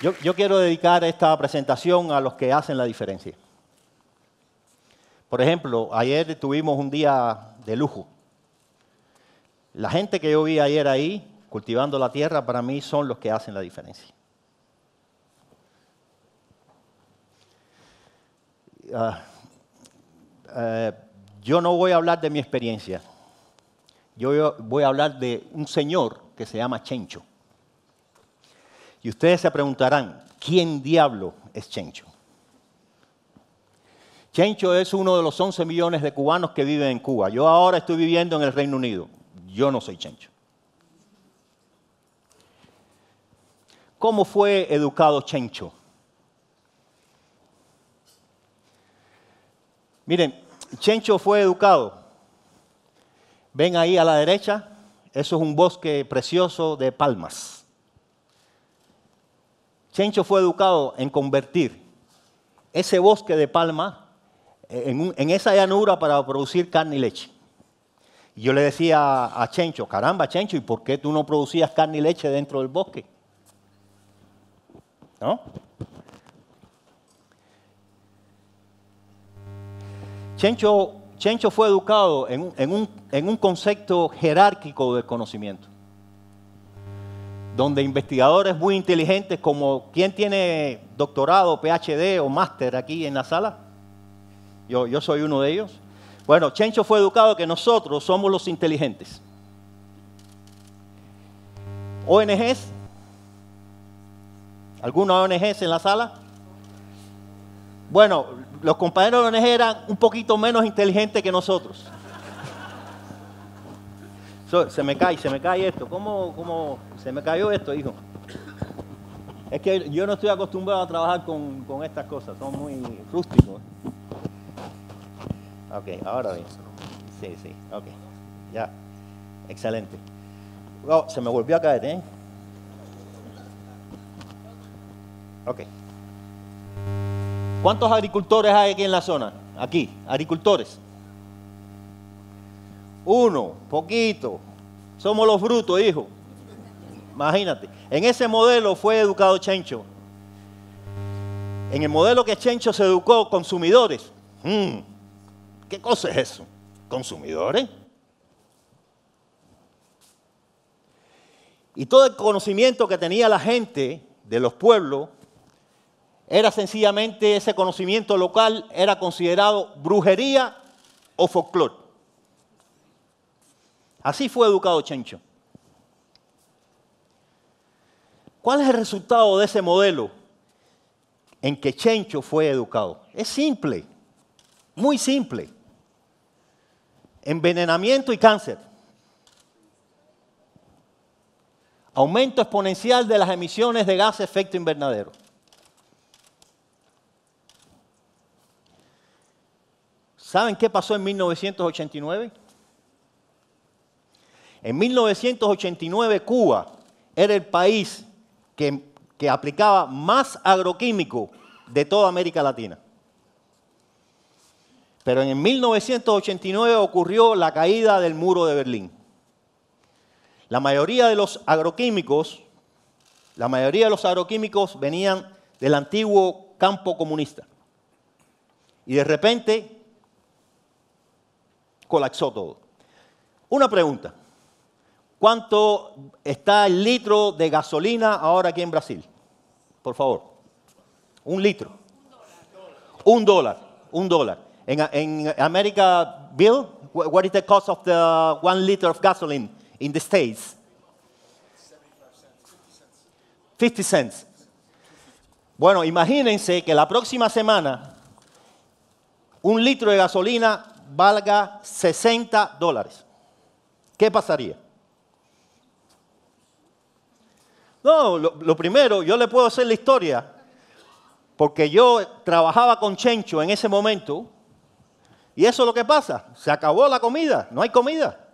Yo, quiero dedicar esta presentación a los que hacen la diferencia. Por ejemplo, ayer tuvimos un día de lujo. La gente que yo vi ayer ahí, cultivando la tierra, para mí son los que hacen la diferencia. Ah, eh, yo no voy a hablar de mi experiencia. Yo voy a hablar de un señor que se llama Chencho. Y ustedes se preguntarán, ¿quién diablo es Chencho? Chencho es uno de los 11 millones de cubanos que viven en Cuba. Yo ahora estoy viviendo en el Reino Unido. Yo no soy Chencho. ¿Cómo fue educado Chencho? Miren, Chencho fue educado. Ven ahí a la derecha, eso es un bosque precioso de palmas. Chencho fue educado en convertir ese bosque de palma eh, en, esa llanura para producir carne y leche. Y yo le decía a Chencho, caramba Chencho, ¿y por qué tú no producías carne y leche dentro del bosque? ¿No? Chencho, fue educado en, un, en un concepto jerárquico del conocimiento donde investigadores muy inteligentes, como quien tiene doctorado, PhD o máster aquí en la sala, yo, yo soy uno de ellos. Bueno, Chencho fue educado que nosotros somos los inteligentes. ONGs, ¿alguna ONGs en la sala? Bueno, los compañeros de ONG eran un poquito menos inteligentes que nosotros se me cae, se me cae esto. ¿Cómo, ¿Cómo se me cayó esto, hijo? Es que yo no estoy acostumbrado a trabajar con, estas cosas, son muy rústicos. Ok, ahora bien. Sí, sí, ok. Ya, excelente. Oh, se me volvió a caer, ¿eh? Ok. ¿Cuántos agricultores hay aquí en la zona? Aquí, agricultores uno, poquito. Somos los brutos, hijo. Imagínate. En ese modelo fue educado Chencho. En el modelo que Chencho se educó, consumidores. Mm. ¿Qué cosa es eso? ¿Consumidores? Y todo el conocimiento que tenía la gente de los pueblos era sencillamente ese conocimiento local, era considerado brujería o folclore. Así fue educado Chencho. ¿Cuál es el resultado de ese modelo en que Chencho fue educado? Es simple, muy simple. Envenenamiento y cáncer. Aumento exponencial de las emisiones de gas efecto invernadero. ¿Saben qué pasó en 1989? En 1989 Cuba era el país que, aplicaba más agroquímico de toda América Latina. Pero en 1989 ocurrió la caída del muro de Berlín. La mayoría de los agroquímicos, la mayoría de los agroquímicos venían del antiguo campo comunista. Y de repente colapsó todo. Una pregunta. ¿Cuánto está el litro de gasolina ahora aquí en Brasil? Por favor. Un litro. Un dólar. Un dólar. En, en América, Bill, what is the cost of the one liter of gasoline in the States? 50 cents. Bueno, imagínense que la próxima semana un litro de gasolina valga 60 dólares. ¿Qué pasaría? No, lo, primero, yo le puedo hacer la historia, porque yo trabajaba con Chencho en ese momento, y eso es lo que pasa, se acabó la comida, no hay comida.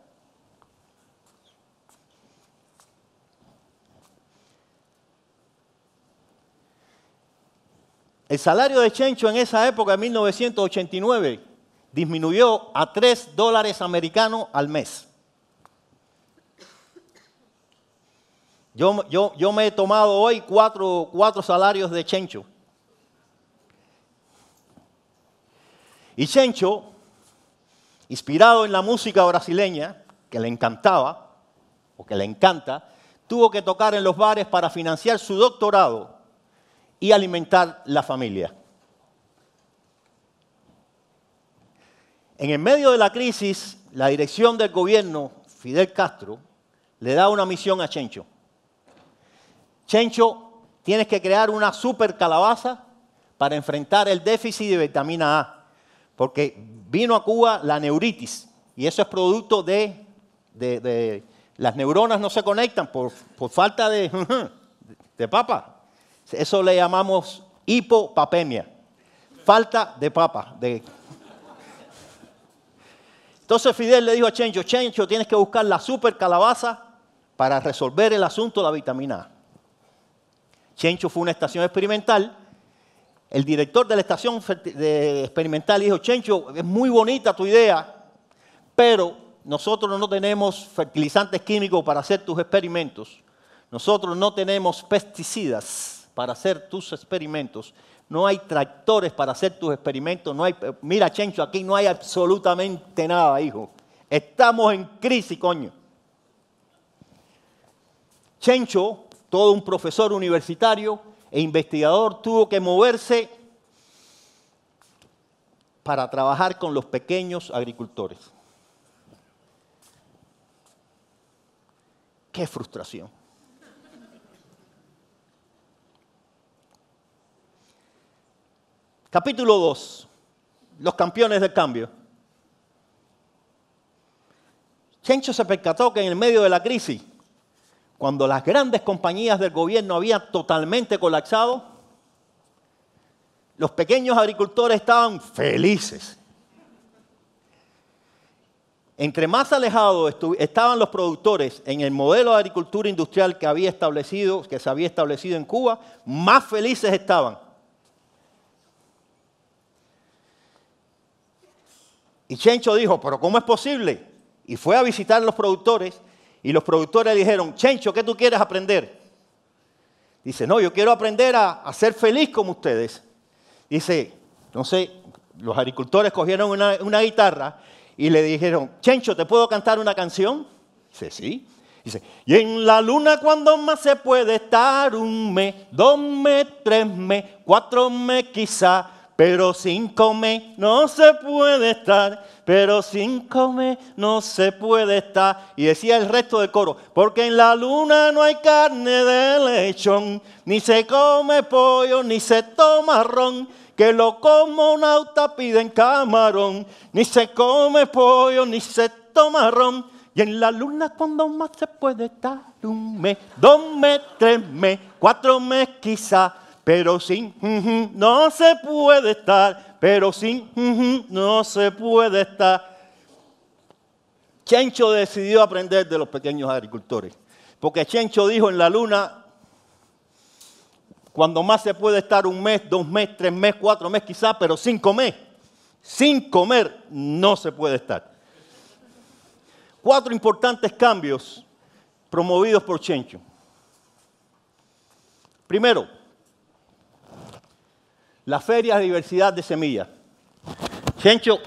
El salario de Chencho en esa época, en 1989, disminuyó a 3 dólares americanos al mes. Yo, me he tomado hoy cuatro, cuatro salarios de Chencho. Y Chencho, inspirado en la música brasileña, que le encantaba, o que le encanta, tuvo que tocar en los bares para financiar su doctorado y alimentar la familia. En el medio de la crisis, la dirección del gobierno, Fidel Castro, le da una misión a Chencho. Chencho, tienes que crear una super calabaza para enfrentar el déficit de vitamina A, porque vino a Cuba la neuritis y eso es producto de, las neuronas no se conectan por, falta de, papa. Eso le llamamos hipopapemia, falta de papa. Entonces Fidel le dijo a Chencho, Chencho, tienes que buscar la super calabaza para resolver el asunto de la vitamina A. Chencho fue una estación experimental. El director de la estación experimental dijo, Chencho, es muy bonita tu idea, pero nosotros no tenemos fertilizantes químicos para hacer tus experimentos. Nosotros no tenemos pesticidas para hacer tus experimentos. No hay tractores para hacer tus experimentos. No hay, mira, Chencho, aquí no hay absolutamente nada, hijo. Estamos en crisis, coño. Chencho todo un profesor universitario e investigador tuvo que moverse para trabajar con los pequeños agricultores. Qué frustración. Capítulo 2. Los campeones del cambio. Chencho se percató que en el medio de la crisis cuando las grandes compañías del gobierno habían totalmente colapsado, los pequeños agricultores estaban felices. Entre más alejados estaban los productores en el modelo de agricultura industrial que, había establecido, que se había establecido en Cuba, más felices estaban. Y Chencho dijo, pero ¿cómo es posible? Y fue a visitar a los productores y los productores dijeron, Chencho, ¿qué tú quieres aprender? Dice, no, yo quiero aprender a, ser feliz como ustedes. Dice, no sé, los agricultores cogieron una, guitarra y le dijeron, Chencho, ¿te puedo cantar una canción? Dice, sí. Dice, y en la luna cuando más se puede estar un mes, dos mes, tres mes, cuatro mes quizá, pero sin comer no se puede estar, pero sin comer no se puede estar. Y decía el resto del coro, porque en la luna no hay carne de lechón, ni se come pollo, ni se toma ron. Que lo como un pide en camarón, ni se come pollo, ni se toma ron. Y en la luna cuando más se puede estar, un mes, dos mes, tres mes, cuatro mes quizás pero sin no se puede estar, pero sin no se puede estar. Chencho decidió aprender de los pequeños agricultores, porque Chencho dijo en la luna, cuando más se puede estar un mes, dos meses, tres meses, cuatro meses quizás, pero sin comer, sin comer no se puede estar. Cuatro importantes cambios promovidos por Chencho. Primero, la Feria de Diversidad de Semillas. Chencho.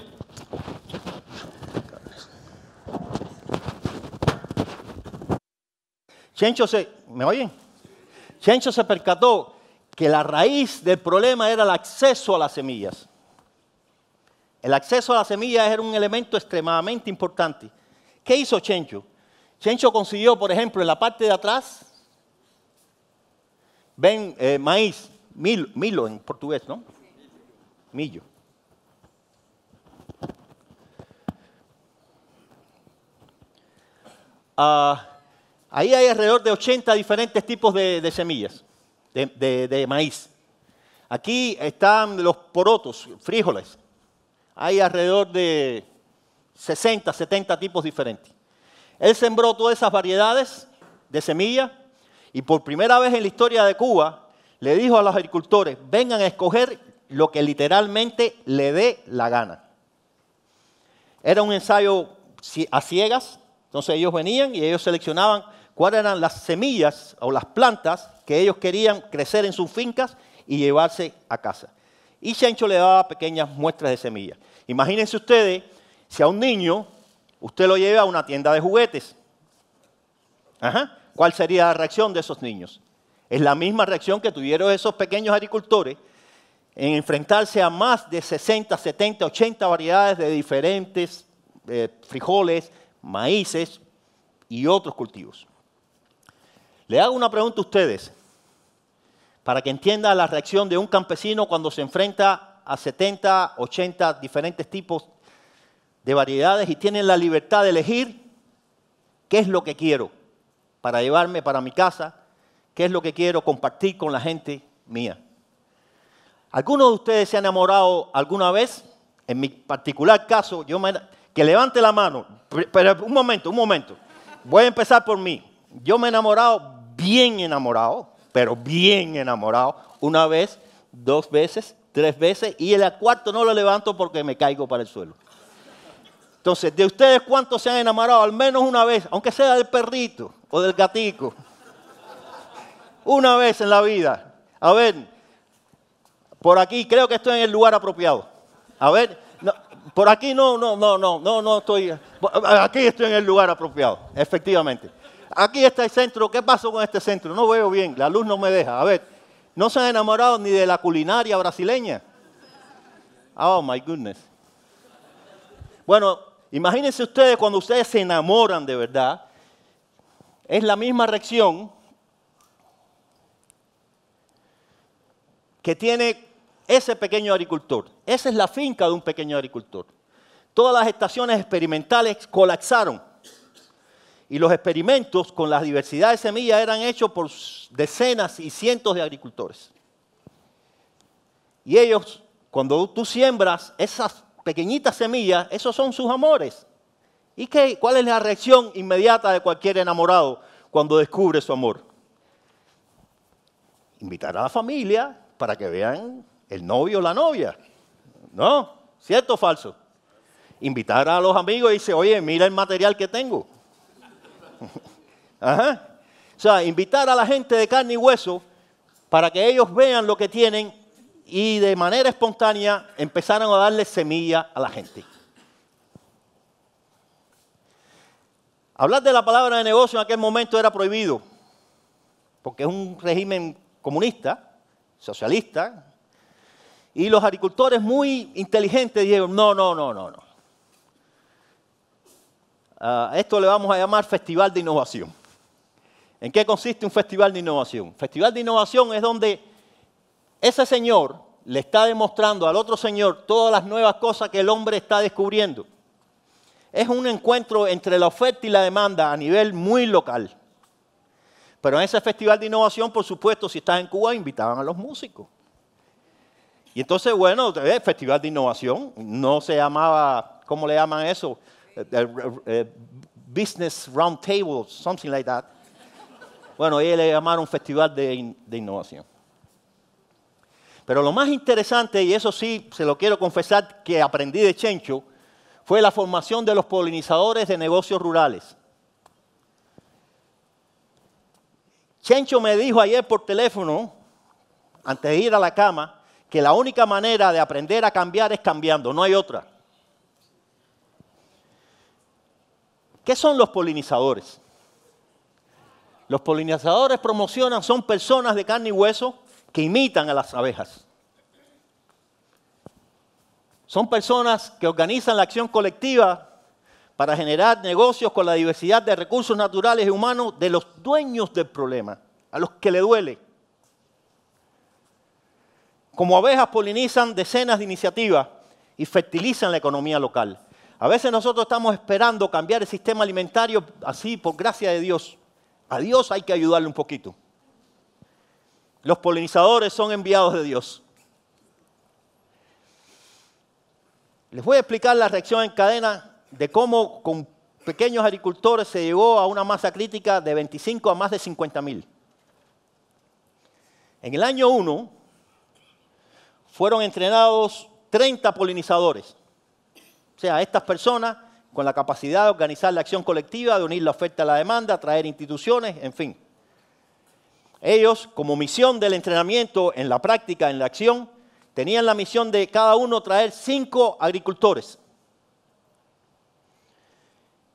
Chencho se, ¿me oyen? Chencho se percató que la raíz del problema era el acceso a las semillas. El acceso a las semillas era un elemento extremadamente importante. ¿Qué hizo Chencho? Chencho consiguió, por ejemplo, en la parte de atrás, ven eh, maíz, mil, milo en portugués, ¿no? Millo. Ah, ahí hay alrededor de 80 diferentes tipos de, semillas de, de maíz. Aquí están los porotos, frijoles. Hay alrededor de 60, 70 tipos diferentes. Él sembró todas esas variedades de semillas y por primera vez en la historia de Cuba le dijo a los agricultores, vengan a escoger lo que literalmente le dé la gana. Era un ensayo a ciegas, entonces ellos venían y ellos seleccionaban cuáles eran las semillas o las plantas que ellos querían crecer en sus fincas y llevarse a casa. Y Chencho le daba pequeñas muestras de semillas. Imagínense ustedes, si a un niño usted lo lleva a una tienda de juguetes, ¿cuál sería la reacción de esos niños? Es la misma reacción que tuvieron esos pequeños agricultores en enfrentarse a más de 60, 70, 80 variedades de diferentes eh, frijoles, maíces y otros cultivos. Le hago una pregunta a ustedes para que entienda la reacción de un campesino cuando se enfrenta a 70, 80 diferentes tipos de variedades y tienen la libertad de elegir qué es lo que quiero para llevarme para mi casa, qué es lo que quiero compartir con la gente mía. ¿Alguno de ustedes se ha enamorado alguna vez? En mi particular caso, yo me... Que levante la mano. Pero un momento, un momento. Voy a empezar por mí. Yo me he enamorado, bien enamorado, pero bien enamorado. Una vez, dos veces, tres veces. Y el cuarto no lo levanto porque me caigo para el suelo. Entonces, ¿de ustedes cuántos se han enamorado al menos una vez? Aunque sea del perrito o del gatico una vez en la vida. A ver, por aquí creo que estoy en el lugar apropiado. A ver, por aquí no, no, no, no, no, no estoy. Aquí estoy en el lugar apropiado, efectivamente. Aquí está el centro. ¿Qué pasó con este centro? No veo bien, la luz no me deja. A ver, no se han enamorado ni de la culinaria brasileña. Oh my goodness. Bueno, imagínense ustedes cuando ustedes se enamoran de verdad, es la misma reacción que tiene ese pequeño agricultor. Esa es la finca de un pequeño agricultor. Todas las estaciones experimentales colapsaron y los experimentos con la diversidad de semillas eran hechos por decenas y cientos de agricultores. Y ellos, cuando tú siembras esas pequeñitas semillas, esos son sus amores. ¿Y qué, cuál es la reacción inmediata de cualquier enamorado cuando descubre su amor? Invitar a la familia, para que vean el novio o la novia. ¿No? ¿Cierto o falso? Invitar a los amigos y dice, oye, mira el material que tengo. Ajá. O sea, invitar a la gente de carne y hueso para que ellos vean lo que tienen y de manera espontánea empezaron a darle semilla a la gente. Hablar de la palabra de negocio en aquel momento era prohibido, porque es un régimen comunista, socialista, y los agricultores muy inteligentes dijeron, no, no, no, no, no. A ah, esto le vamos a llamar festival de innovación. ¿En qué consiste un festival de innovación? Festival de innovación es donde ese señor le está demostrando al otro señor todas las nuevas cosas que el hombre está descubriendo. Es un encuentro entre la oferta y la demanda a nivel muy local. Pero en ese festival de innovación, por supuesto, si estás en Cuba, invitaban a los músicos. Y entonces, bueno, el eh, festival de innovación, no se llamaba, ¿cómo le llaman eso? Eh, eh, business Roundtable, something like that. Bueno, ellos le llamaron festival de innovación. Pero lo más interesante, y eso sí se lo quiero confesar que aprendí de Chencho, fue la formación de los polinizadores de negocios rurales. Chencho me dijo ayer por teléfono, antes de ir a la cama, que la única manera de aprender a cambiar es cambiando, no hay otra. ¿Qué son los polinizadores? Los polinizadores promocionan, son personas de carne y hueso que imitan a las abejas. Son personas que organizan la acción colectiva para generar negocios con la diversidad de recursos naturales y humanos de los dueños del problema, a los que le duele. Como abejas polinizan decenas de iniciativas y fertilizan la economía local. A veces nosotros estamos esperando cambiar el sistema alimentario así, por gracia de Dios. A Dios hay que ayudarle un poquito. Los polinizadores son enviados de Dios. Les voy a explicar la reacción en cadena de cómo con pequeños agricultores se llegó a una masa crítica de 25 a más de 50 mil. En el año 1 fueron entrenados 30 polinizadores. O sea, estas personas con la capacidad de organizar la acción colectiva, de unir la oferta a la demanda, traer instituciones, en fin. Ellos, como misión del entrenamiento en la práctica, en la acción, tenían la misión de cada uno traer cinco agricultores.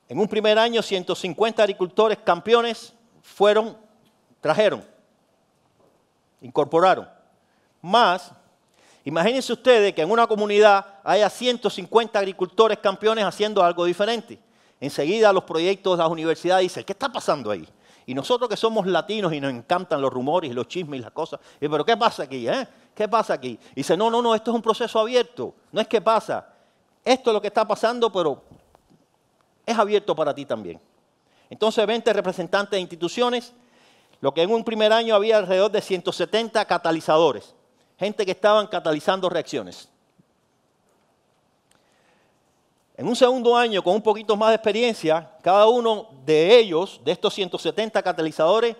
En un primer año, 150 agricultores campeones fueron, trajeron, incorporaron. Más, imagínense ustedes que en una comunidad haya 150 agricultores campeones haciendo algo diferente. Enseguida los proyectos de las universidades dicen, ¿qué está pasando ahí? Y nosotros que somos latinos y nos encantan los rumores y los chismes y las cosas, eh, pero ¿qué pasa aquí? Eh? ¿Qué pasa aquí? Y dice, no, no, no, esto es un proceso abierto, no es que pasa. Esto es lo que está pasando, pero es abierto para ti también. Entonces, 20 representantes de instituciones, lo que en un primer año había alrededor de 170 catalizadores, gente que estaban catalizando reacciones. En un segundo año, con un poquito más de experiencia, cada uno de ellos, de estos 170 catalizadores,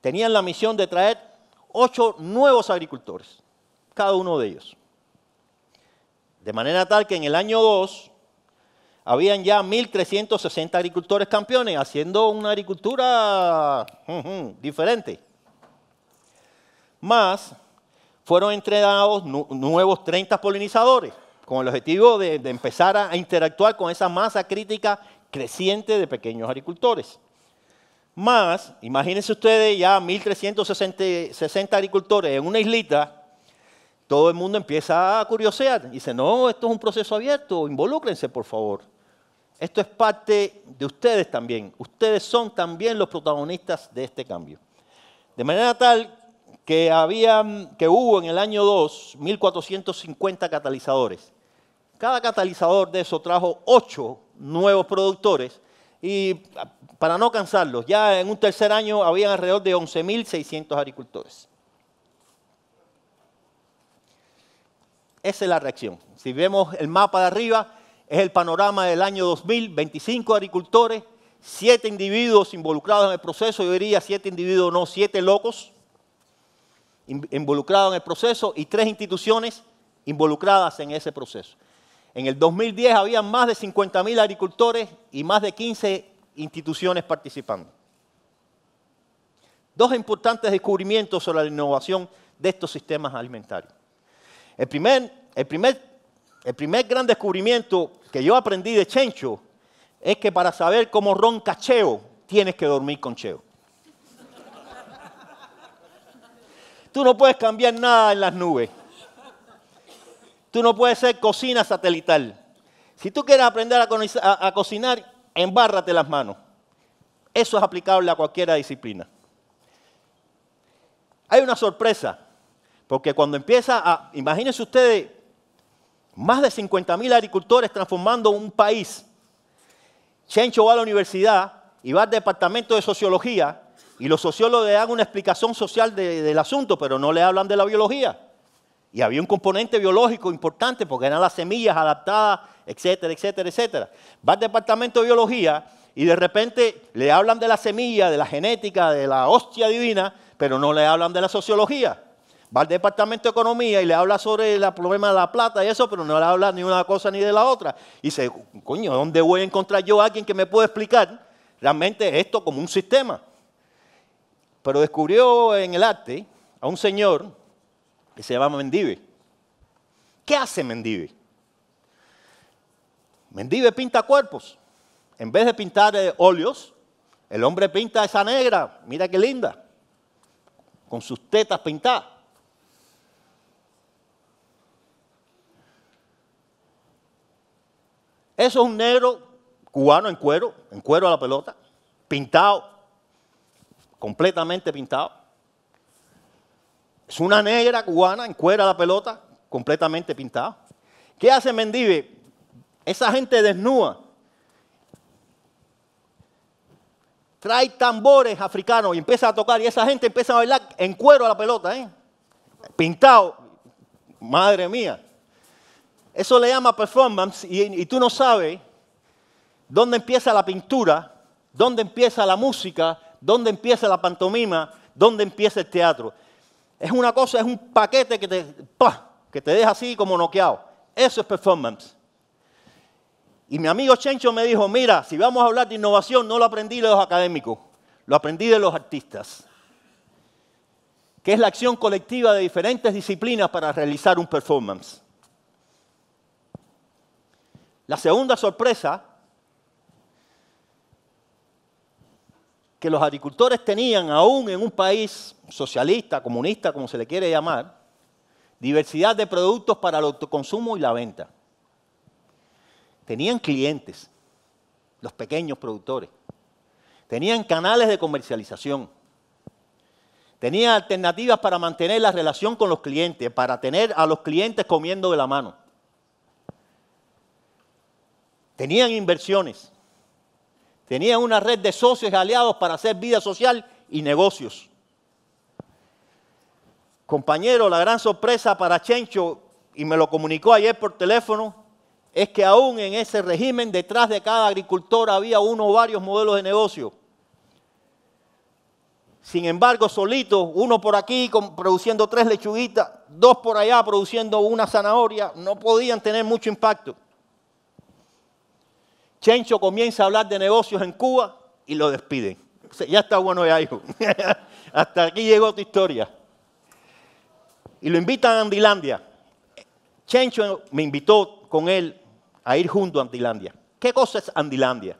tenían la misión de traer ocho nuevos agricultores, cada uno de ellos. De manera tal que en el año 2 habían ya 1.360 agricultores campeones haciendo una agricultura diferente. Más fueron entrenados nuevos 30 polinizadores, con el objetivo de, empezar a interactuar con esa masa crítica creciente de pequeños agricultores. Más, imagínense ustedes ya 1.360 agricultores en una islita, todo el mundo empieza a curiosear. y Dice, no, esto es un proceso abierto, involúcrense por favor. Esto es parte de ustedes también. Ustedes son también los protagonistas de este cambio. De manera tal que, que hubo en el año 2 1.450 catalizadores. Cada catalizador de eso trajo 8 nuevos productores y para no cansarlos, ya en un tercer año habían alrededor de 11.600 agricultores. Esa es la reacción. Si vemos el mapa de arriba, es el panorama del año 2000, 25 agricultores, 7 individuos involucrados en el proceso, yo diría 7 individuos, no, 7 locos involucrados en el proceso y 3 instituciones involucradas en ese proceso. En el 2010 había más de 50.000 agricultores y más de 15 instituciones participando. Dos importantes descubrimientos sobre la innovación de estos sistemas alimentarios. El primer, el primer el primer gran descubrimiento que yo aprendí de Chencho es que para saber cómo ronca Cheo, tienes que dormir con Cheo. Tú no puedes cambiar nada en las nubes. Tú no puedes ser cocina satelital. Si tú quieres aprender a, cocinar, embárrate las manos. Eso es aplicable a cualquier disciplina. Hay una sorpresa, porque cuando empieza a, imagínense ustedes más de 50.000 agricultores transformando un país. Chencho va a la universidad y va al departamento de sociología y los sociólogos le dan una explicación social del asunto, pero no le hablan de la biología. Y había un componente biológico importante porque eran las semillas adaptadas, etcétera, etcétera, etcétera. Va al departamento de biología y de repente le hablan de la semilla, de la genética, de la hostia divina, pero no le hablan de la sociología va al departamento de economía y le habla sobre el problema de la plata y eso, pero no le habla ni una cosa ni de la otra. Y dice, coño, ¿dónde voy a encontrar yo a alguien que me pueda explicar realmente esto como un sistema? Pero descubrió en el arte a un señor que se llama Mendive. ¿Qué hace Mendive? Mendive pinta cuerpos. En vez de pintar eh, óleos, el hombre pinta esa negra, mira qué linda, con sus tetas pintadas. Eso es un negro cubano en cuero, en cuero a la pelota, pintado, completamente pintado. Es una negra cubana en cuero a la pelota, completamente pintado. ¿Qué hace Mendive? Esa gente desnuda. Trae tambores africanos y empieza a tocar y esa gente empieza a bailar en cuero a la pelota, ¿eh? Pintado. Madre mía. Eso le llama performance y, tú no sabes dónde empieza la pintura, dónde empieza la música, dónde empieza la pantomima, dónde empieza el teatro. Es una cosa, es un paquete que te, que te deja así como noqueado. Eso es performance. Y mi amigo Chencho me dijo, mira, si vamos a hablar de innovación, no lo aprendí de los académicos, lo aprendí de los artistas, que es la acción colectiva de diferentes disciplinas para realizar un performance. La segunda sorpresa que los agricultores tenían aún en un país socialista, comunista, como se le quiere llamar, diversidad de productos para el autoconsumo y la venta. Tenían clientes, los pequeños productores. Tenían canales de comercialización. Tenían alternativas para mantener la relación con los clientes, para tener a los clientes comiendo de la mano. Tenían inversiones, tenían una red de socios y aliados para hacer vida social y negocios. Compañero, la gran sorpresa para Chencho, y me lo comunicó ayer por teléfono, es que aún en ese régimen detrás de cada agricultor había uno o varios modelos de negocio. Sin embargo, solitos, uno por aquí produciendo tres lechuguitas, dos por allá produciendo una zanahoria, no podían tener mucho impacto. Chencho comienza a hablar de negocios en Cuba y lo despiden. Ya está bueno ya, hijo. Hasta aquí llegó tu historia. Y lo invitan a Andilandia. Chencho me invitó con él a ir junto a Andilandia. ¿Qué cosa es Andilandia?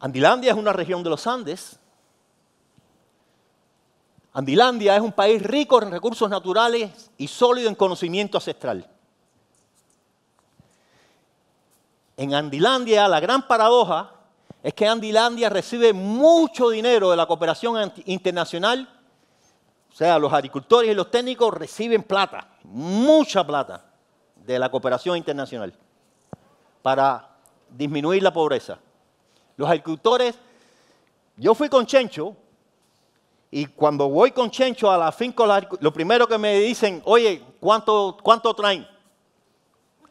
Andilandia es una región de los Andes. Andilandia es un país rico en recursos naturales y sólido en conocimiento ancestral. en Andilandia la gran paradoja es que Andilandia recibe mucho dinero de la cooperación internacional, o sea, los agricultores y los técnicos reciben plata, mucha plata de la cooperación internacional para disminuir la pobreza. Los agricultores, yo fui con Chencho y cuando voy con Chencho a la finca, lo primero que me dicen, oye, ¿cuánto, cuánto traen?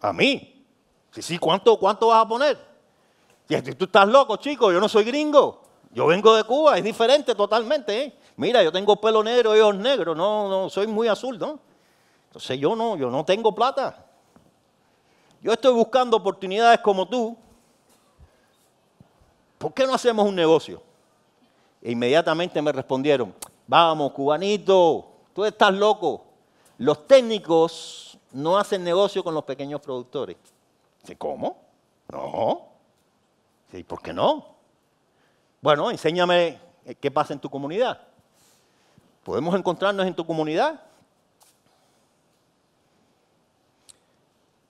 A mí, Sí, sí, ¿cuánto, cuánto vas a poner? Y tú estás loco, chico, yo no soy gringo. Yo vengo de Cuba, es diferente totalmente. ¿eh? Mira, yo tengo pelo negro, ojos negros, no, no, soy muy azul, ¿no? Entonces yo no, yo no tengo plata. Yo estoy buscando oportunidades como tú. ¿Por qué no hacemos un negocio? E inmediatamente me respondieron, vamos, cubanito, tú estás loco. Los técnicos no hacen negocio con los pequeños productores. Dice, ¿cómo? No. ¿Y ¿por qué no? Bueno, enséñame eh, qué pasa en tu comunidad. ¿Podemos encontrarnos en tu comunidad?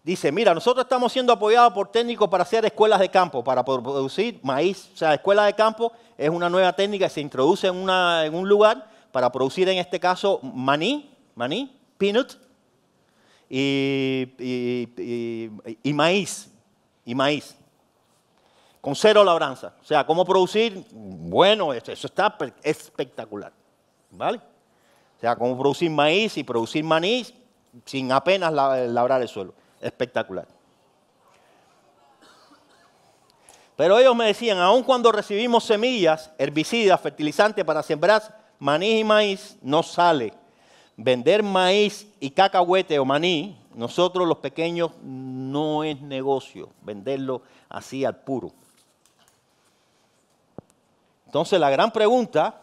Dice, mira, nosotros estamos siendo apoyados por técnicos para hacer escuelas de campo, para producir maíz. O sea, escuela de campo es una nueva técnica que se introduce en, una, en un lugar para producir, en este caso, maní, maní, peanut, y, y, maíz, y maíz, con cero labranza. O sea, ¿cómo producir? Bueno, eso, está espectacular, ¿vale? O sea, ¿cómo producir maíz y producir maní sin apenas labrar el suelo? Espectacular. Pero ellos me decían, aun cuando recibimos semillas, herbicidas, fertilizantes para sembrar maní y maíz, no sale vender maíz y cacahuete o maní, nosotros los pequeños no es negocio venderlo así al puro. Entonces la gran pregunta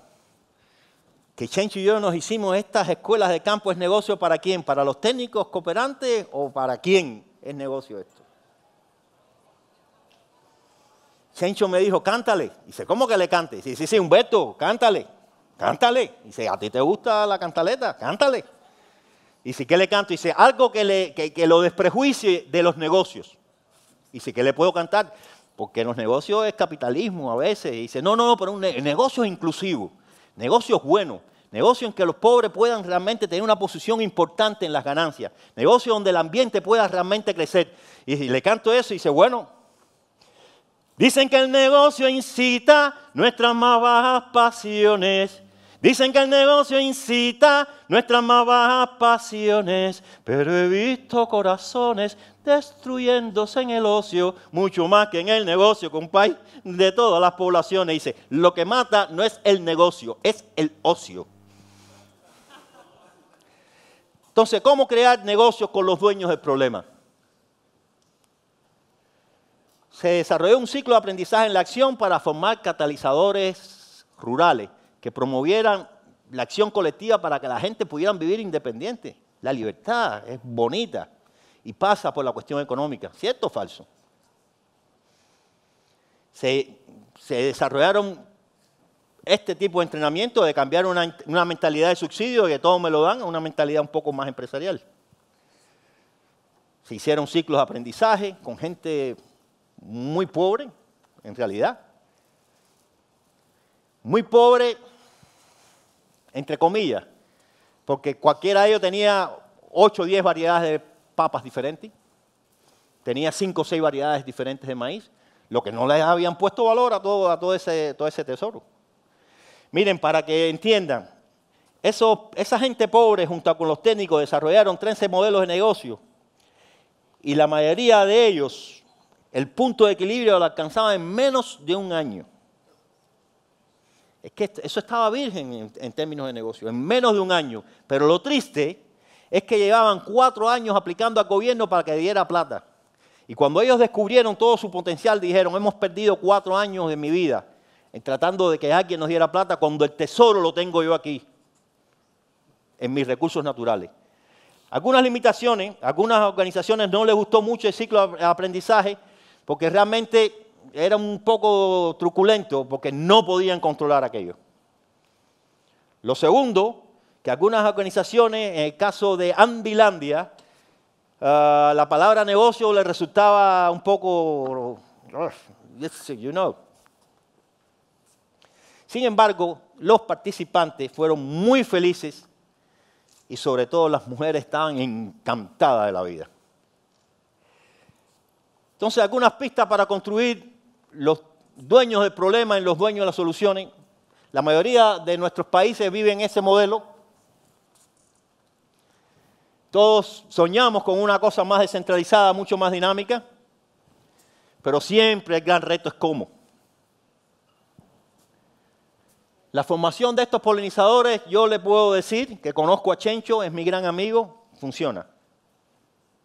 que Chencho y yo nos hicimos, estas escuelas de campo es negocio para quién? ¿Para los técnicos cooperantes o para quién es negocio esto? Chencho me dijo, cántale. Dice, ¿cómo que le cante? Dice, sí, sí, Humberto, cántale cántale. Dice, ¿a ti te gusta la cantaleta? Cántale. Y Dice, ¿qué le canto? Dice, algo que, le, que, lo desprejuicie de los negocios. Y Dice, ¿qué le puedo cantar? Porque los negocios es capitalismo a veces. Dice, no, no, pero un negocio es inclusivo, negocio buenos. bueno. Negocio en que los pobres puedan realmente tener una posición importante en las ganancias. Negocio donde el ambiente pueda realmente crecer. Y le canto eso y dice, bueno, dicen que el negocio incita nuestras más bajas pasiones. Dicen que el negocio incita nuestras más bajas pasiones, pero he visto corazones destruyéndose en el ocio, mucho más que en el negocio, Con país de todas las poblaciones. Dice, lo que mata no es el negocio, es el ocio. Entonces, ¿cómo crear negocios con los dueños del problema? Se desarrolló un ciclo de aprendizaje en la acción para formar catalizadores rurales que promovieran la acción colectiva para que la gente pudiera vivir independiente. La libertad es bonita y pasa por la cuestión económica, ¿cierto o falso? Se, se desarrollaron este tipo de entrenamiento de cambiar una, una mentalidad de subsidio que todos me lo dan a una mentalidad un poco más empresarial. Se hicieron ciclos de aprendizaje con gente muy pobre, en realidad, muy pobre, entre comillas, porque cualquiera de ellos tenía 8 o 10 variedades de papas diferentes, tenía 5 o 6 variedades diferentes de maíz, lo que no les habían puesto valor a todo, todo, ese, tesoro. Miren, para que entiendan, eso, esa gente pobre junto con los técnicos desarrollaron 13 modelos de negocio y la mayoría de ellos el punto de equilibrio lo alcanzaba en menos de un año. Es que eso estaba virgen en, términos de negocio, en menos de un año. Pero lo triste es que llevaban cuatro años aplicando al gobierno para que diera plata. Y cuando ellos descubrieron todo su potencial, dijeron, hemos perdido cuatro años de mi vida en tratando de que alguien nos diera plata cuando el tesoro lo tengo yo aquí, en mis recursos naturales. Algunas limitaciones, algunas organizaciones no les gustó mucho el ciclo de aprendizaje, porque realmente era un poco truculento porque no podían controlar aquello. Lo segundo, que algunas organizaciones, en el caso de Ambilandia, ah, la palabra negocio le resultaba un poco, you know. Sin embargo, los participantes fueron muy felices y sobre todo las mujeres estaban encantadas de la vida. Entonces, algunas pistas para construir los dueños del problema en los dueños de las soluciones. La mayoría de nuestros países viven ese modelo. Todos soñamos con una cosa más descentralizada, mucho más dinámica, pero siempre el gran reto es cómo. La formación de estos polinizadores, yo le puedo decir que conozco a Chencho, es mi gran amigo, funciona.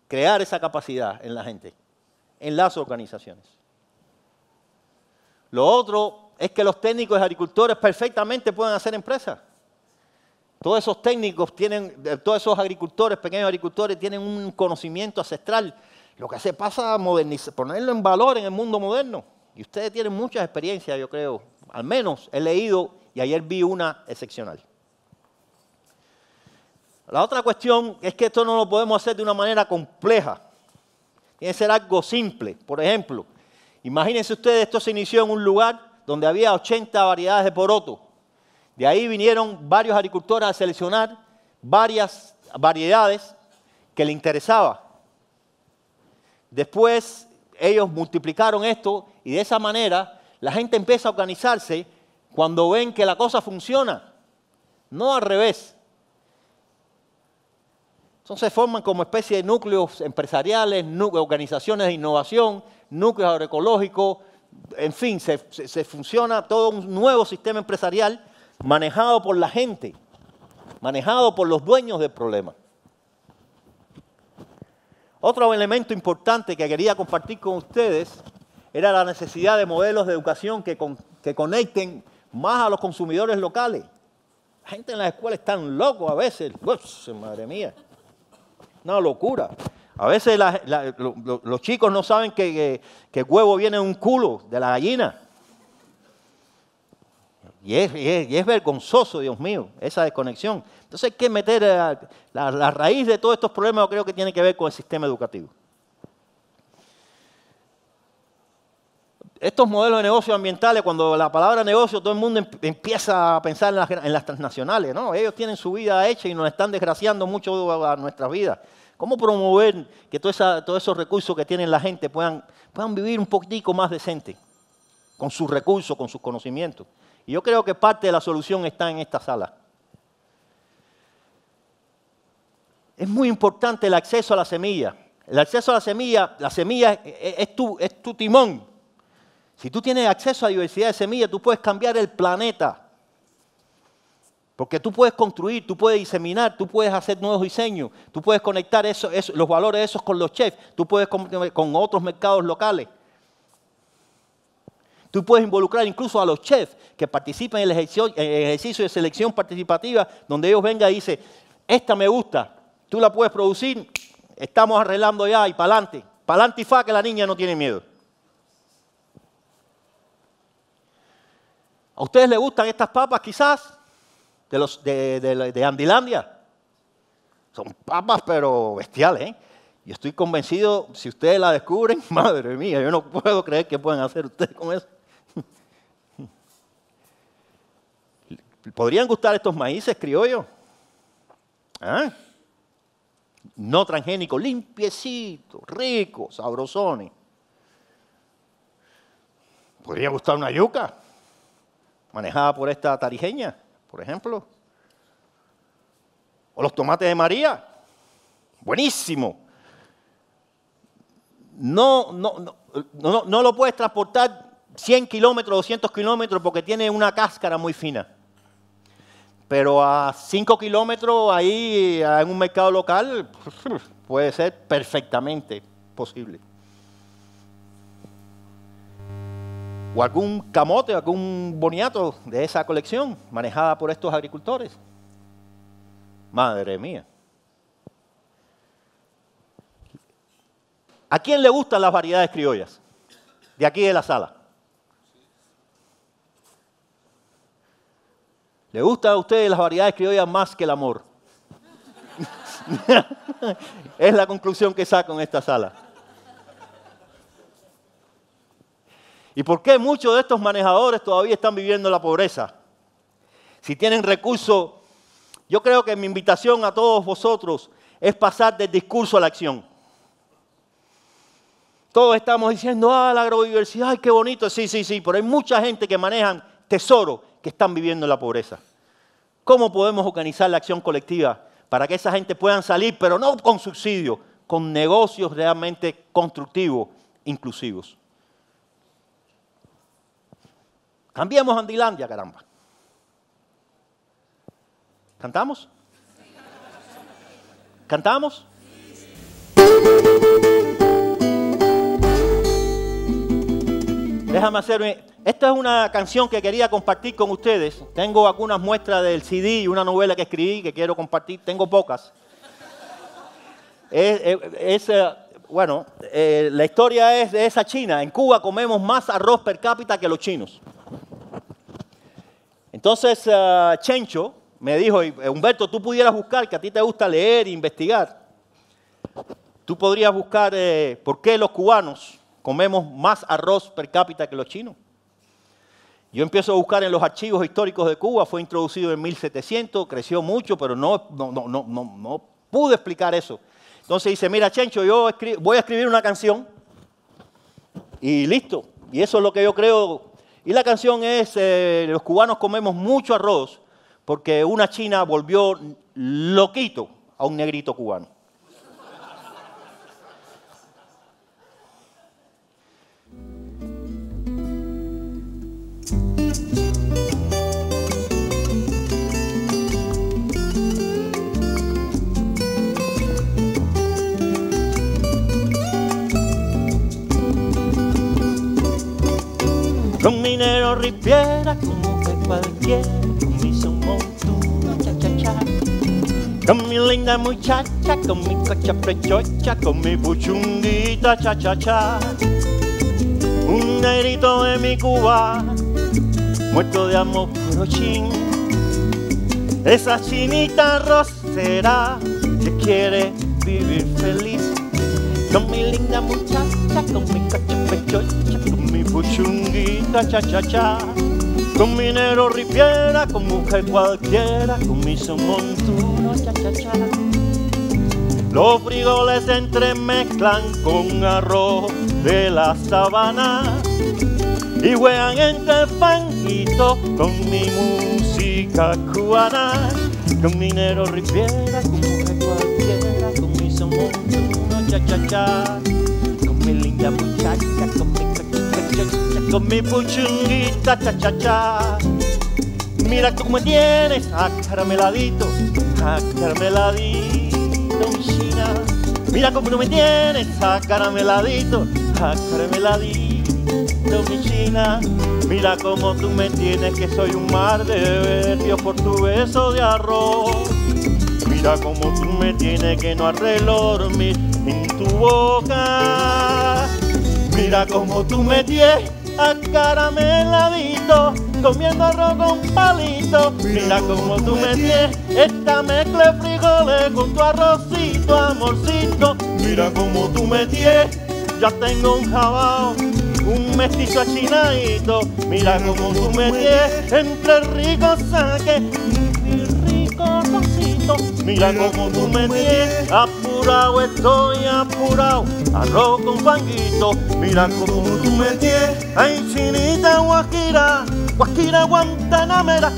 Crear esa capacidad en la gente, en las organizaciones. Lo otro es que los técnicos y agricultores perfectamente pueden hacer empresas. Todos esos técnicos tienen, eh, todos esos agricultores, pequeños agricultores, tienen un conocimiento ancestral. Lo que se pasa es ponerlo en valor en el mundo moderno. Y ustedes tienen muchas experiencias, yo creo. Al menos he leído y ayer vi una excepcional. La otra cuestión es que esto no lo podemos hacer de una manera compleja. Tiene que ser algo simple. Por ejemplo, Imagínense ustedes, esto se inició en un lugar donde había 80 variedades de poroto. De ahí vinieron varios agricultores a seleccionar varias variedades que le interesaba. Después ellos multiplicaron esto y de esa manera la gente empieza a organizarse cuando ven que la cosa funciona. No al revés. Entonces se forman como especie de núcleos empresariales, organizaciones de innovación, núcleos agroecológicos, en fin, se, funciona todo un nuevo sistema empresarial manejado por la gente, manejado por los dueños del problema. Otro elemento importante que quería compartir con ustedes era la necesidad de modelos de educación que, conecten más a los consumidores locales. La gente en las escuelas en loco a veces. Uf, madre mía. Una locura. A veces los chicos no saben que, el huevo viene de un culo, de la gallina. Y es, vergonzoso, Dios mío, esa desconexión. Entonces hay que meter eh, la, raíz de todos estos problemas, creo que tiene que ver con el sistema educativo. estos modelos de negocio ambientales, cuando la palabra negocio, todo el mundo em, empieza a pensar en las, transnacionales, ¿no? Ellos tienen su vida hecha y nos están desgraciando mucho a nuestras vidas. ¿Cómo promover que todos esos recursos que tienen la gente puedan, vivir un poquitico más decente con sus recursos, con sus conocimientos? Y yo creo que parte de la solución está en esta sala. Es muy importante el acceso a la semilla. El acceso a la semilla, la semilla es tu timón si tú tienes acceso a diversidad de semillas, tú puedes cambiar el planeta. Porque tú puedes construir, tú puedes diseminar, tú puedes hacer nuevos diseños, tú puedes conectar los valores esos con los chefs, tú puedes con, otros mercados locales. Tú puedes involucrar incluso a los chefs que participen en el ejercicio, el ejercicio de selección participativa, donde ellos vengan y dicen, esta me gusta, tú la puedes producir, estamos arreglando ya y para adelante. Para adelante y fa que la niña no tiene miedo. ¿A ustedes les gustan estas papas quizás? De, los, de, Andilandia. Son papas pero bestiales. ¿eh? Y estoy convencido, si ustedes la descubren, madre mía, yo no puedo creer que puedan hacer ustedes con eso. ¿Podrían gustar estos maíces criollos? ¿Ah? No transgénicos, limpiecitos, ricos, sabrosones. ¿Podría gustar una yuca? manejada por esta tarijeña, por ejemplo. O los tomates de María, buenísimo. No, no, no, no, lo puedes transportar 100 kilómetros, 200 kilómetros, porque tiene una cáscara muy fina. Pero a 5 kilómetros ahí en un mercado local puede ser perfectamente posible. o algún camote, o algún boniato de esa colección manejada por estos agricultores. Madre mía. ¿A quién le gustan las variedades criollas? De aquí de la sala. ¿Le gustan a ustedes las variedades criollas más que el amor? es la conclusión que saco en esta sala. ¿Y por qué muchos de estos manejadores todavía están viviendo la pobreza? Si tienen recursos, yo creo que mi invitación a todos vosotros es pasar del discurso a la acción. Todos estamos diciendo, ah, la agrodiversidad, ay, qué bonito, sí, sí, sí, pero hay mucha gente que manejan tesoros que están viviendo la pobreza. ¿Cómo podemos organizar la acción colectiva para que esa gente pueda salir, pero no con subsidio, con negocios realmente constructivos, inclusivos? Cambiemos Andilandia, caramba. ¿Cantamos? ¿Cantamos? Déjame hacerme... Esta es una canción que quería compartir con ustedes. Tengo algunas muestras del CD y una novela que escribí que quiero compartir. Tengo pocas. Eh, bueno, eh, la historia es de esa China. En Cuba comemos más arroz per cápita que los chinos. Entonces, eh, Chencho me dijo, eh, Humberto, tú pudieras buscar, que a ti te gusta leer e investigar, tú podrías buscar eh, por qué los cubanos comemos más arroz per cápita que los chinos. Yo empiezo a buscar en los archivos históricos de Cuba, fue introducido en 1700, creció mucho, pero no, no, no, no, no pude explicar eso. Entonces dice, mira, Chencho, yo voy a escribir una canción y listo. Y eso es lo que yo creo y la canción es, eh, los cubanos comemos mucho arroz porque una china volvió loquito a un negrito cubano. Con mi negro ripiera como que cualquiera mi mi montuno, cha cha cha. Con mi linda muchacha, con mi cocha pechocha, con mi puchunguita, cha cha cha. Un negrito de mi Cuba, muerto de amor puro chin. Esa chinita rosera que quiere vivir feliz. Con mi linda muchacha, con mi cocha pechocha, con mi puchunguita cha cha cha, con minero ripiera, con mujer cualquiera, con mi montuno, cha cha cha. Los frijoles entremezclan con arroz de la sabana y juegan entre el fanguito con mi música cubana, con minero ripiera, con mujer cualquiera, con mis montuno, cha cha cha, con mi linda muchacha, con con mi puchunguita cha cha cha. Mira cómo tienes acarameladito, ah, ah, ah, mi china. Mira como tú me tienes acarameladito, acarameladito, mi china. Mira como tú me tienes que soy un mar de dios por tu beso de arroz. Mira como tú me tienes que no arreglo dormir en tu boca. Mira como tú me tienes a carameladito, comiendo arroz con palito. Mira como tú me tienes esta mezcla de frijoles con tu arrocito, amorcito. Mira como tú me tienes, ya tengo un jabao un mestizo achinadito, mira como tú me tienes entre rico saque, y rico rosito mira como tú me tienes estoy apurado, arroz con panguito, mira como tú me tienes, ay chinita guajira, guajira guantanamera,